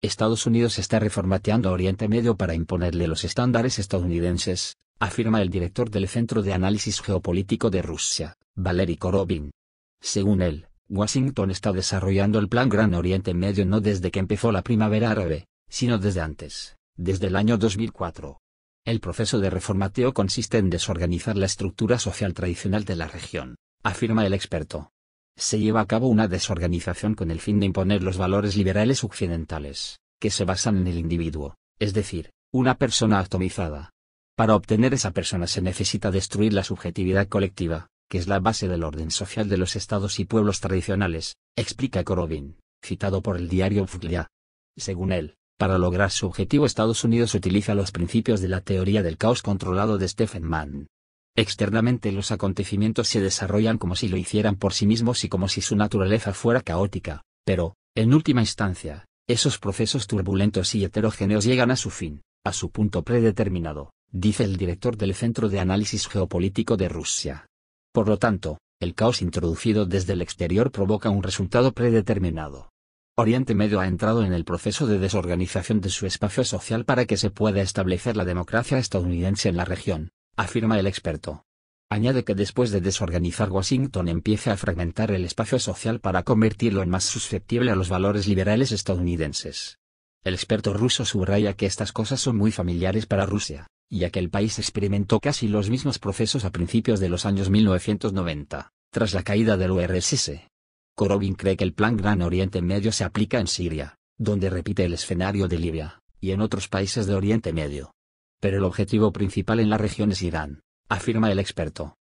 Estados Unidos está reformateando Oriente Medio para imponerle los estándares estadounidenses, afirma el director del Centro de Análisis Geopolítico de Rusia, Valery Korobin. Según él, Washington está desarrollando el Plan Gran Oriente Medio no desde que empezó la primavera árabe, sino desde antes, desde el año 2004. El proceso de reformateo consiste en desorganizar la estructura social tradicional de la región, afirma el experto se lleva a cabo una desorganización con el fin de imponer los valores liberales occidentales, que se basan en el individuo, es decir, una persona atomizada. Para obtener esa persona se necesita destruir la subjetividad colectiva, que es la base del orden social de los estados y pueblos tradicionales, explica Corobin, citado por el diario Fuglia. Según él, para lograr su objetivo Estados Unidos utiliza los principios de la teoría del caos controlado de Stephen Mann, Externamente los acontecimientos se desarrollan como si lo hicieran por sí mismos y como si su naturaleza fuera caótica, pero, en última instancia, esos procesos turbulentos y heterogéneos llegan a su fin, a su punto predeterminado, dice el director del Centro de Análisis Geopolítico de Rusia. Por lo tanto, el caos introducido desde el exterior provoca un resultado predeterminado. Oriente Medio ha entrado en el proceso de desorganización de su espacio social para que se pueda establecer la democracia estadounidense en la región, afirma el experto. Añade que después de desorganizar Washington empieza a fragmentar el espacio social para convertirlo en más susceptible a los valores liberales estadounidenses. El experto ruso subraya que estas cosas son muy familiares para Rusia, ya que el país experimentó casi los mismos procesos a principios de los años 1990, tras la caída del URSS. Korobin cree que el plan Gran Oriente Medio se aplica en Siria, donde repite el escenario de Libia, y en otros países de Oriente Medio pero el objetivo principal en la región es Irán, afirma el experto.